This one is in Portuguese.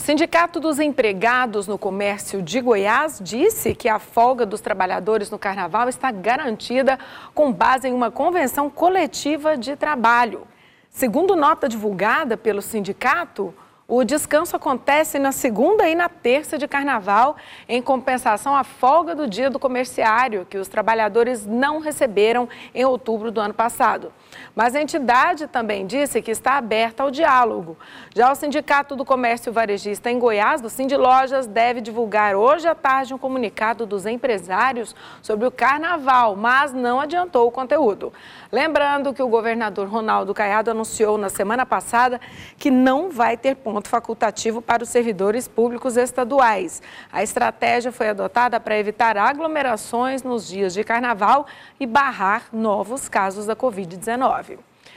O Sindicato dos Empregados no Comércio de Goiás disse que a folga dos trabalhadores no carnaval está garantida com base em uma convenção coletiva de trabalho. Segundo nota divulgada pelo sindicato, o descanso acontece na segunda e na terça de carnaval, em compensação à folga do dia do comerciário, que os trabalhadores não receberam em outubro do ano passado. Mas a entidade também disse que está aberta ao diálogo. Já o Sindicato do Comércio Varejista em Goiás, do Cindy Lojas, deve divulgar hoje à tarde um comunicado dos empresários sobre o carnaval, mas não adiantou o conteúdo. Lembrando que o governador Ronaldo Caiado anunciou na semana passada que não vai ter ponto desconto facultativo para os servidores públicos estaduais. A estratégia foi adotada para evitar aglomerações nos dias de carnaval e barrar novos casos da Covid-19.